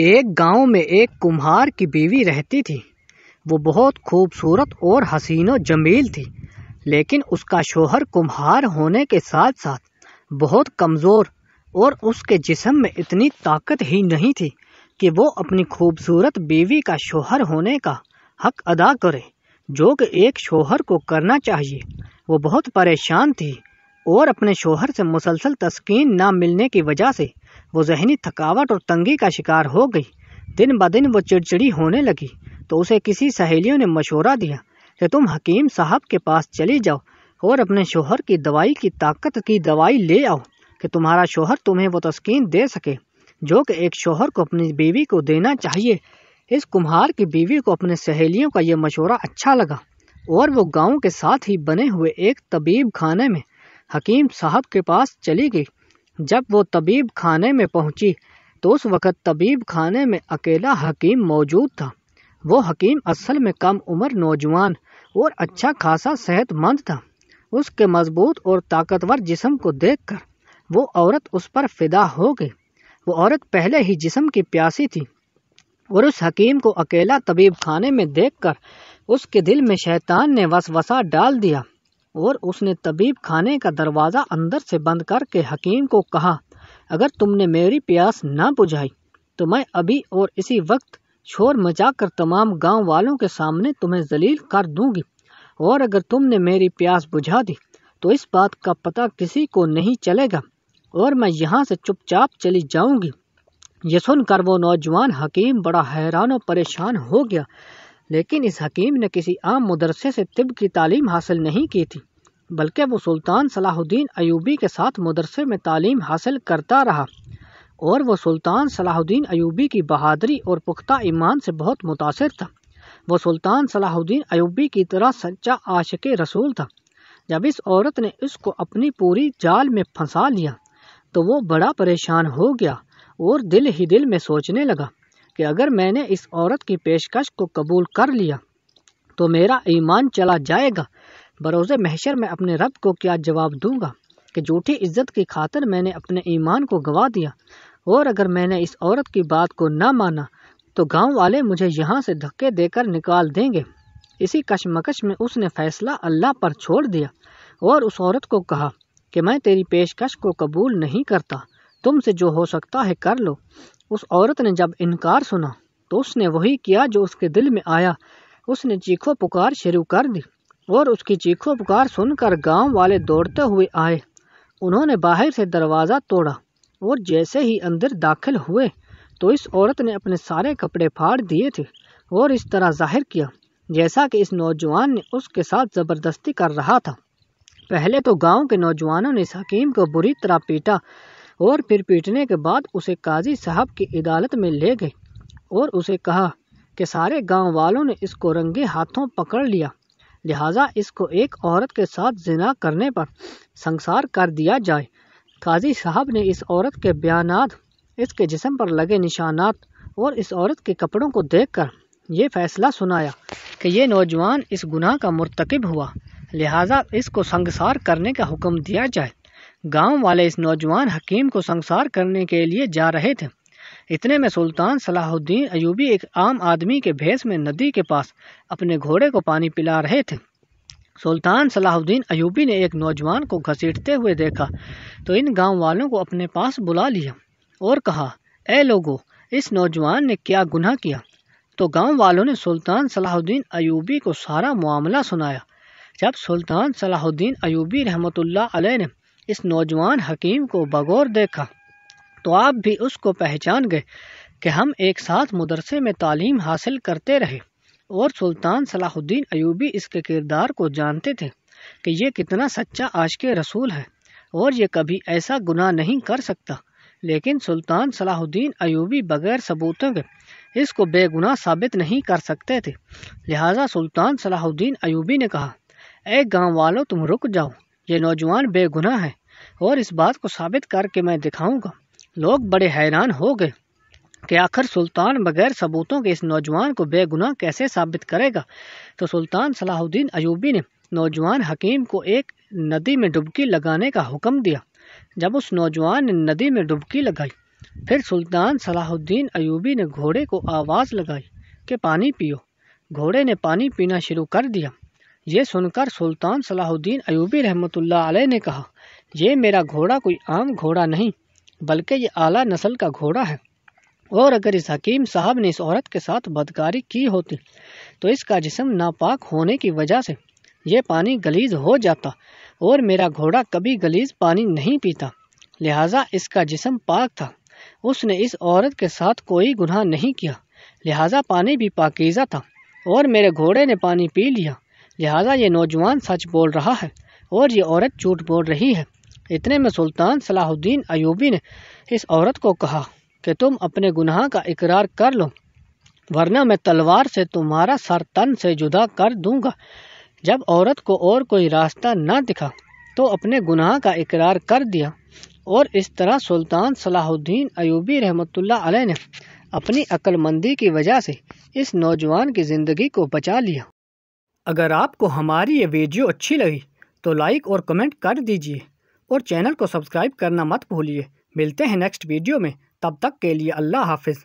एक गांव में एक कुम्हार की बीवी रहती थी वो बहुत खूबसूरत और हसीनो जमील थी लेकिन उसका शोहर कुम्हार होने के साथ साथ बहुत कमज़ोर और उसके जिस्म में इतनी ताकत ही नहीं थी कि वो अपनी खूबसूरत बीवी का शोहर होने का हक अदा करे जो कि एक शोहर को करना चाहिए वो बहुत परेशान थी और अपने शोहर से मुसलसल तस्कीन ना मिलने की वजह से वो जहनी थकावट और तंगी का शिकार हो गई दिन ब दिन वो चिड़चिड़ी होने लगी तो उसे किसी सहेलियों ने मशवरा दिया कि तुम हकीम साहब के पास चली जाओ और अपने शोहर की दवाई की ताकत की दवाई ले आओ कि तुम्हारा शोहर तुम्हें वो तस्कीन दे सके जो कि एक शोहर को अपनी बीवी को देना चाहिए इस कुम्हार की बीवी को अपने सहेलियों का यह मशवरा अच्छा लगा और वो गांव के साथ ही बने हुए एक तबीब खाने में हकीम साहब के पास चली गई जब वो तबीब खाने में पहुंची तो उस वक़्त तबीब खाने में अकेला हकीम मौजूद था वो हकीम असल में कम उम्र नौजवान और अच्छा खासा सेहतमंद था उसके मजबूत और ताकतवर जिसम को देखकर वो औरत उस पर फिदा हो गई वो औरत पहले ही जिसम की प्यासी थी और उस हकीम को अकेला तबीब खाने में देखकर उसके दिल में शैतान ने वसवसा डाल दिया और उसने तबीब खाने का दरवाज़ा अंदर से बंद करके हकीम को कहा अगर तुमने मेरी प्यास न बुझाई तो मैं अभी और इसी वक्त शोर मचाकर तमाम गांव वालों के सामने तुम्हें जलील कर दूंगी और अगर तुमने मेरी प्यास बुझा दी तो इस बात का पता किसी को नहीं चलेगा और मैं यहाँ से चुपचाप चली जाऊंगी यह सुनकर वो नौजवान हकीम बड़ा हैरान और परेशान हो गया लेकिन इस हकीम ने किसी आम मदरसे से तिब की तालीम हासिल नहीं की थी बल्कि वो सुल्तान सलाहुद्दीन अयूबी के साथ मदरसे में तालीम हासिल करता रहा और वह सुल्तान सलाहुद्दीन अयूबी की बहादरी और पुख्ता ईमान से बहुत मुतासर था वह सुल्तान सलाहुद्दीन अयूबी की तरह सच्चा आशिक रसूल था जब इस औरत ने इसको अपनी पूरी जाल में फंसा लिया तो वो बड़ा परेशान हो गया और दिल ही दिल में सोचने लगा कि अगर मैंने इस औरत की पेशकश को कबूल कर लिया तो मेरा ईमान चला जाएगा बरोज़ महशर में अपने रब को क्या जवाब दूंगा कि झूठी इज्जत की खातर मैंने अपने ईमान को गवा दिया और अगर मैंने इस औरत की बात को ना माना तो गांव वाले मुझे यहाँ से धक्के देकर निकाल देंगे इसी कशमकश में उसने फैसला अल्लाह पर छोड़ दिया और उस औरत को कहा कि मैं तेरी पेशकश को कबूल नहीं करता तुमसे जो हो सकता है कर लो उस औरत ने जब इनकार सुना तो उसने वही किया जो उसके दिल में आया उसने चीखो पुकार शुरू कर दी और उसकी चीखो पुकार सुनकर गांव वाले दौड़ते हुए आए उन्होंने बाहर से दरवाज़ा तोड़ा और जैसे ही अंदर दाखिल हुए तो इस औरत ने अपने सारे कपड़े फाड़ दिए थे और इस तरह जाहिर किया जैसा कि इस नौजवान ने उसके साथ ज़बरदस्ती कर रहा था पहले तो गांव के नौजवानों ने इस हकीम को बुरी तरह पीटा और फिर पीटने के बाद उसे काजी साहब की अदालत में ले गए और उसे कहा कि सारे गांव वालों ने इसको रंगे हाथों पकड़ लिया लिहाजा इसको एक औरत के साथ जिना करने पर संसार कर दिया जाए काजी साहब ने इस औरत के बयानात इसके जिसम पर लगे निशानात और इस औरत के कपड़ों को देखकर ये फैसला सुनाया कि ये नौजवान इस गुनाह का मरतकब हुआ लिहाजा इसको संगसार करने का हुक्म दिया जाए गांव वाले इस नौजवान हकीम को संसार करने के लिए जा रहे थे इतने में सुल्तान सलाहुद्दीन अयूबी एक आम आदमी के भेस में नदी के पास अपने घोड़े को पानी पिला रहे थे सुल्तान सलाहुद्दीन अयूबी ने एक नौजवान को घसीटते हुए देखा तो इन गांव वालों को अपने पास बुला लिया और कहा ए लोगो इस नौजवान ने क्या गुनाह किया तो गांव वालों ने सुल्तान सलाहुद्दीन अयूबी को सारा मामला सुनाया जब सुल्तान सलाहुद्दीन अयूबी रहमतुल्लाह अलैह ने इस नौजवान हकीम को बगौर देखा तो आप भी उसको पहचान गए कि हम एक साथ मदरसे में तालीम हासिल करते रहे और सुल्तान सलाहुद्दीन अयूबी इसके किरदार को जानते थे कि यह कितना सच्चा आज के रसूल है और ये कभी ऐसा गुनाह नहीं कर सकता लेकिन सुल्तान सलाहुद्दीन अयूबी बगैर सबूतों के इसको बेगुनाह साबित नहीं कर सकते थे लिहाजा सुल्तान सलाहुद्दीन अयूबी ने कहा ए गांव वालों तुम रुक जाओ ये नौजवान बेगुनाह है और इस बात को साबित करके मैं दिखाऊंगा लोग बड़े हैरान हो गए कि आखिर सुल्तान बगैर सबूतों के इस नौजवान को बेगुनाह कैसे साबित करेगा तो सुल्तान सलाहुद्दीन अयूबी ने नौजवान हकीम को एक नदी में डुबकी लगाने का हुक्म दिया जब उस नौजवान ने नदी में डुबकी लगाई फिर सुल्तान सलाहुद्दीन अयूबी ने घोड़े को आवाज़ लगाई कि पानी पियो घोड़े ने पानी पीना शुरू कर दिया ये सुनकर सुल्तान सलाहुद्दीन अयूबी रहमतुल्लाह अलैह ने कहा यह मेरा घोड़ा कोई आम घोड़ा नहीं बल्कि ये आला नस्ल का घोड़ा है और अगर इस हकीम साहब ने इस औरत के साथ बदकारी की होती तो इसका जिसम नापाक होने की वजह से यह पानी गलीज हो जाता और मेरा घोड़ा कभी गलीज पानी नहीं पीता लिहाजा इसका जिसम पाक था उसने इस औरत के साथ कोई गुनाह नहीं किया लिहाजा पानी भी पाकिज़ा था और मेरे घोड़े ने पानी पी लिया लिहाजा ये नौजवान सच बोल रहा है और ये औरत झूठ बोल रही है इतने में सुल्तान सलाहुद्दीन अयूबी ने इस औरत को कहा कि तुम अपने गुनाह का इकरार कर लो वरना मैं तलवार से तुम्हारा सर तन से जुदा कर दूंगा जब औरत को और कोई रास्ता न दिखा तो अपने गुनाह का इकरार कर दिया और इस तरह सुल्तान सलाहुद्दीन अयूबी रहमतुल्ला अलैह ने अपनी अक्लमंदी की वजह से इस नौजवान की ज़िंदगी को बचा लिया अगर आपको हमारी ये वीडियो अच्छी लगी तो लाइक और कमेंट कर दीजिए और चैनल को सब्सक्राइब करना मत भूलिए मिलते हैं नेक्स्ट वीडियो में तब तक के लिए अल्लाह हाफिज़